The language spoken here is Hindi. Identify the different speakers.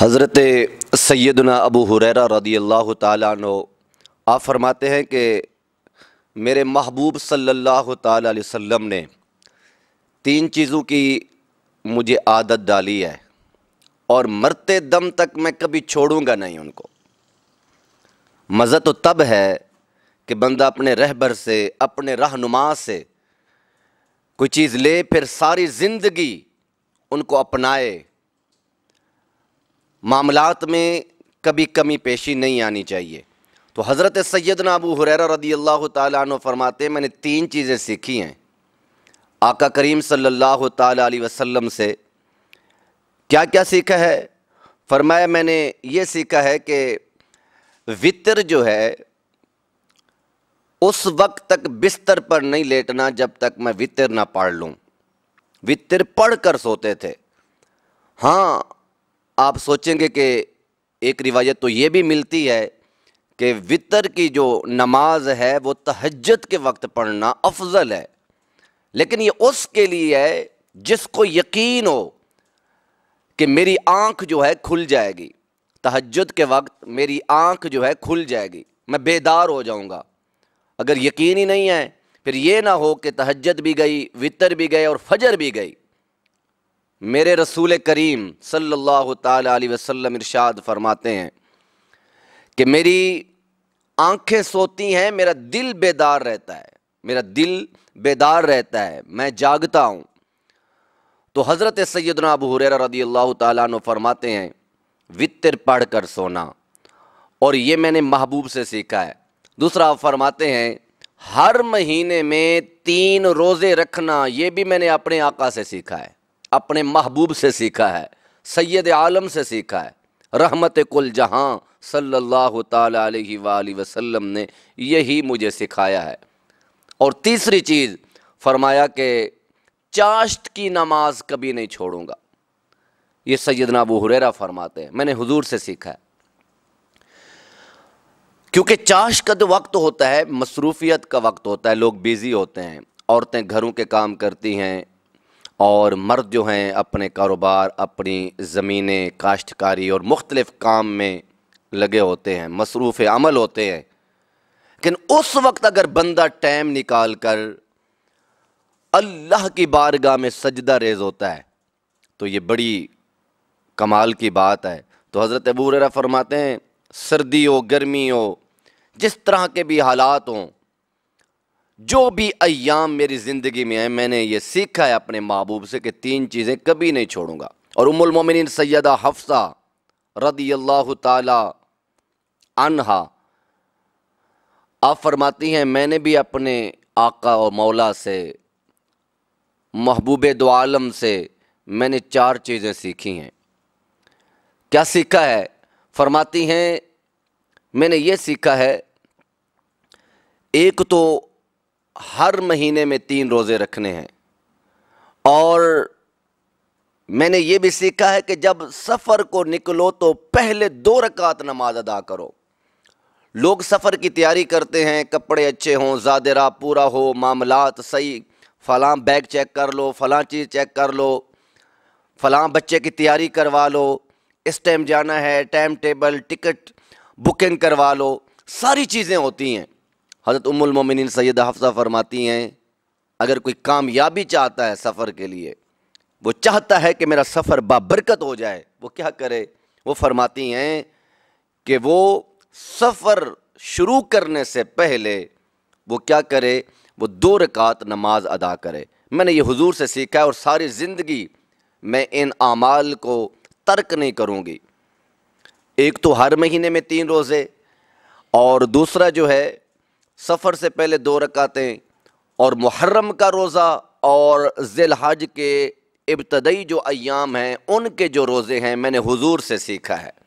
Speaker 1: हज़रत सैदना अबू हुररा रदी अल्लाह तु आप फरमाते हैं कि मेरे महबूब सल्लल्लाहु अलैहि वसल्लम ने तीन चीज़ों की मुझे आदत डाली है और मरते दम तक मैं कभी छोड़ूंगा नहीं उनको मज़ा तो तब है कि बंदा अपने रहबर से अपने रहनुमा से कोई चीज़ ले फिर सारी ज़िंदगी उनको अपनाए मामलात में कभी कमी पेशी नहीं आनी चाहिए तो हज़रत सैदना अबू हुररा रदी अल्लाह तु फरमाते मैंने तीन चीज़ें सीखी हैं आका करीम सल्लल्लाहु सल्ला वसल्लम से क्या क्या सीखा है फरमाया मैंने ये सीखा है कि वितर जो है उस वक्त तक बिस्तर पर नहीं लेटना जब तक मैं वितर ना पढ़ लूँ वितर पढ़ कर सोते थे हाँ आप सोचेंगे कि एक रिवायत तो ये भी मिलती है कि वितर की जो नमाज है वो तहजत के वक्त पढ़ना अफजल है लेकिन ये उसके लिए है जिसको यकीन हो कि मेरी आंख जो है खुल जाएगी तहजद के वक्त मेरी आंख जो है खुल जाएगी मैं बेदार हो जाऊंगा अगर यकीन ही नहीं है फिर ये ना हो कि तहजद भी गई वितर भी गए और फजर भी गई मेरे रसूल करीम सल्लल्लाहु अलैहि वसल्लम इरशाद फरमाते हैं कि मेरी आंखें सोती हैं मेरा दिल बेदार रहता है मेरा दिल बेदार रहता है मैं जागता हूँ तो हज़रत सैदना अबू हुर रदी अल्लाह तु फरमाते हैं वितर पढ़ कर सोना और ये मैंने महबूब से सीखा है दूसरा आप फरमाते हैं हर महीने में तीन रोज़े रखना ये भी मैंने अपने आका से सीखा है अपने महबूब से सीखा है सैयद आलम से सीखा है रहमत कुल जहाँ सल्लल्लाहु अलैहि वसल्लम ने यही मुझे सिखाया है और तीसरी चीज़ फरमाया कि चाश्त की नमाज कभी नहीं छोड़ूंगा ये सैदना अबू हुरेरा फरमाते हैं मैंने हुजूर से सीखा है क्योंकि चाश का जो वक्त होता है मसरूफियत का वक्त होता है लोग बिज़ी होते हैं औरतें घरों के काम करती हैं और मर्द जो हैं अपने कारोबार अपनी ज़मीनें काश्तकारी और मुख्तलिफ़ काम में लगे होते हैं मसरूफ़ अमल होते हैं लेकिन उस वक्त अगर बंदा टाइम निकाल कर अल्लाह की बारगाह में सजदा रेज होता है तो ये बड़ी कमाल की बात है तो हज़रत अबूरा फरमाते हैं सर्दी हो गर्मी हो जिस तरह के भी हालात हों जो भी अयाम मेरी ज़िंदगी में है मैंने ये सीखा है अपने महबूब से कि तीन चीज़ें कभी नहीं छोड़ूंगा और मोमिन सैदा हफ्सा रदी अल्लाह तहा आप फरमाती हैं मैंने भी अपने आका और मौला से महबूब दो आलम से मैंने चार चीज़ें सीखी हैं क्या सीखा है फरमाती हैं मैंने ये सीखा है एक तो हर महीने में तीन रोज़े रखने हैं और मैंने ये भी सीखा है कि जब सफ़र को निकलो तो पहले दो रकात नमाज अदा करो लोग सफ़र की तैयारी करते हैं कपड़े अच्छे हों ज़ादरा पूरा हो मामलात सही फ़लाँ बैग चेक कर लो फलां चीज़ चेक कर लो फलां बच्चे की तैयारी करवा लो इस टाइम जाना है टाइम टेबल टिकट बुकिंग करवा लो सारी चीज़ें होती हैं हज़रत उमुलमिन सैद हफ्सा फरमाती हैं अगर कोई कामयाबी चाहता है सफ़र के लिए वो चाहता है कि मेरा सफ़र बाबरकत हो जाए वो क्या करे वो फरमाती हैं कि वो सफ़र शुरू करने से पहले वो क्या करे वो दो रकात नमाज अदा करे मैंने ये हुजूर से सीखा है और सारी ज़िंदगी मैं इन आमाल को तर्क नहीं करूँगी एक तो हर महीने में तीन रोज़े और दूसरा जो है सफ़र से पहले दो रकातें और मुहर्रम का रोज़ा और ज़िलहज के इब्तदई जो अयाम हैं उनके जो रोज़े हैं मैंने हुजूर से सीखा है